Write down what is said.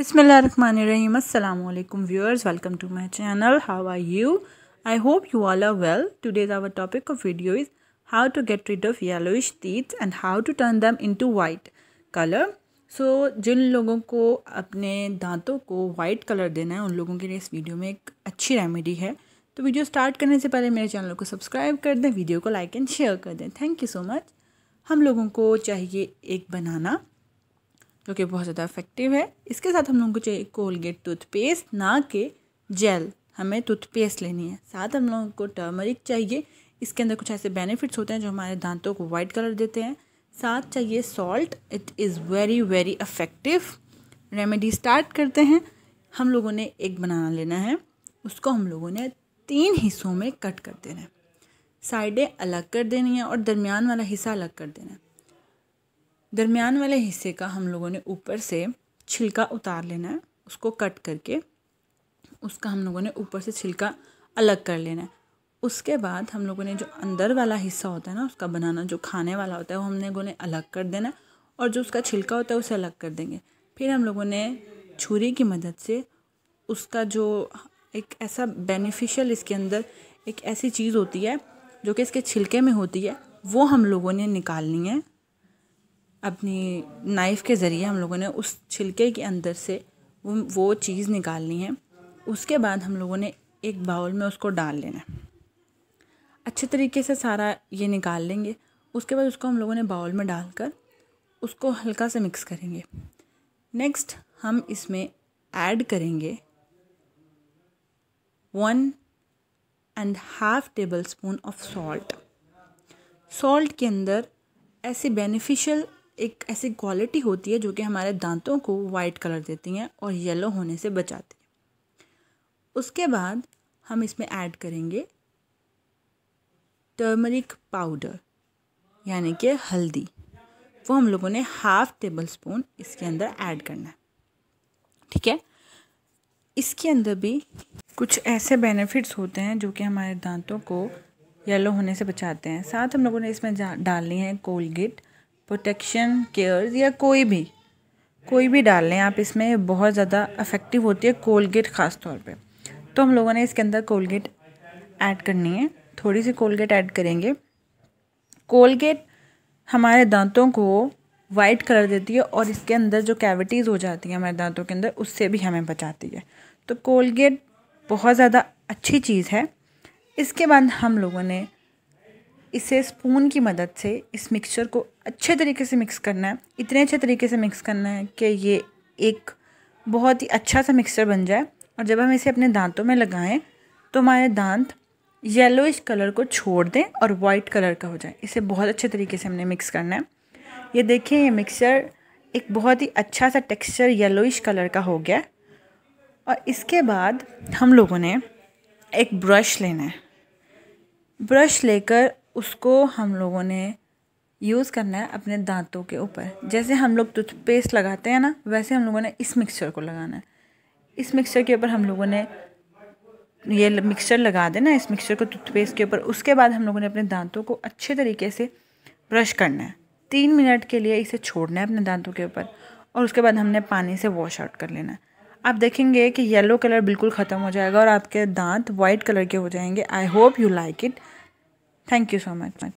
बिसमीम अल्लाम viewers welcome to my channel how are you I hope you all are well today's our topic of video is how to get rid of yellowish teeth and how to turn them in to white colour so जिन लोगों को अपने दांतों को white colour देना है उन लोगों के लिए इस वीडियो में एक अच्छी रेमेडी है तो वीडियो स्टार्ट करने से पहले मेरे चैनल को सब्सक्राइब कर दें वीडियो को लाइक एंड शेयर कर दें थैंक यू सो मच हम लोगों को चाहिए एक बनाना जो कि बहुत ज़्यादा इफेक्टिव है इसके साथ हम लोगों को चाहिए कोलगेट टूथपेस्ट ना के जेल हमें टूथपेस्ट लेनी है साथ हम लोगों को टर्मरिक चाहिए इसके अंदर कुछ ऐसे बेनिफिट्स होते हैं जो हमारे दांतों को वाइट कलर देते हैं साथ चाहिए salt it is very very effective remedy start करते हैं हम लोगों ने एक बनाना लेना है उसको हम लोगों ने तीन हिस्सों में कट कर देना है साइडें अलग कर देनी है और दरमियान वाला हिस्सा अलग कर देना है दरमियान वाले हिस्से का हम लोगों ने ऊपर से छिलका उतार लेना है उसको कट करके उसका हम लोगों ने ऊपर से छिलका अलग कर लेना है उसके बाद हम लोगों ने जो अंदर वाला हिस्सा होता है ना उसका बनाना जो खाने वाला होता है वो हम लोगों ने अलग कर देना और जो उसका छिलका होता है उसे अलग कर देंगे फिर हम लोगों ने छुरी की मदद से उसका जो एक ऐसा बेनिफिशियल इसके अंदर एक ऐसी चीज़ होती है जो कि इसके छिलके में होती है वो हम लोगों ने निकालनी है अपनी नाइफ़ के ज़रिए हम लोगों ने उस छिलके के अंदर से वो वो चीज़ निकालनी है उसके बाद हम लोगों ने एक बाउल में उसको डाल लेना अच्छे तरीके से सारा ये निकाल लेंगे उसके बाद उसको हम लोगों ने बाउल में डालकर उसको हल्का से मिक्स करेंगे नेक्स्ट हम इसमें ऐड करेंगे one and half tablespoon of salt salt के अंदर ऐसे बेनिफिशियल एक ऐसी क्वालिटी होती है जो कि हमारे दांतों को वाइट कलर देती हैं और येलो होने से बचाती है उसके बाद हम इसमें ऐड करेंगे टर्मरिक पाउडर यानी कि हल्दी वो हम लोगों ने हाफ टेबल स्पून इसके अंदर ऐड करना है ठीक है इसके अंदर भी कुछ ऐसे बेनिफिट्स होते हैं जो कि हमारे दांतों को येलो होने से बचाते हैं साथ हम लोगों ने इसमें डालनी है कोलगेट प्रोटेक्शन केयर्स या कोई भी कोई भी डाल लें आप इसमें बहुत ज़्यादा अफेक्टिव होती है कोलगेट ख़ास तौर पे तो हम लोगों ने इसके अंदर कोलगेट ऐड करनी है थोड़ी सी कोलगेट ऐड करेंगे कोलगेट हमारे दांतों को वाइट कलर देती है और इसके अंदर जो कैविटीज़ हो जाती हैं हमारे दांतों के अंदर उससे भी हमें बचाती है तो कोलगेट बहुत ज़्यादा अच्छी चीज़ है इसके बाद हम लोगों ने इसे स्पून की मदद से इस मिक्सचर को अच्छे तरीके से मिक्स करना है इतने अच्छे तरीके से मिक्स करना है कि ये एक बहुत ही अच्छा सा मिक्सचर बन जाए और जब हम इसे अपने दांतों में लगाएं तो हमारे दांत येलोइश कलर को छोड़ दें और वाइट कलर का हो जाए इसे बहुत अच्छे तरीके से हमने मिक्स करना है ये देखिए ये मिक्सचर एक बहुत ही अच्छा सा टेक्सचर येलोइश कलर का हो गया और इसके बाद हम लोगों ने एक ब्रश लेना है ब्रश लेकर उसको हम लोगों ने यूज़ करना है अपने दांतों के ऊपर जैसे हम लोग टूथपेस्ट लगाते हैं ना वैसे हम लोगों ने इस मिक्सचर को लगाना है इस मिक्सचर के ऊपर हम लोगों ने ये मिक्सचर लगा देना इस मिक्सचर को टूथपेस्ट के ऊपर उसके बाद हम लोगों ने अपने दांतों को अच्छे तरीके से ब्रश करना है तीन मिनट के लिए इसे छोड़ना है अपने दांतों के ऊपर और उसके बाद हमने पानी से वॉश आउट कर लेना है आप देखेंगे कि येलो कलर बिल्कुल ख़त्म हो जाएगा और आपके दांत वाइट कलर के हो जाएंगे I hope you like it Thank you so much.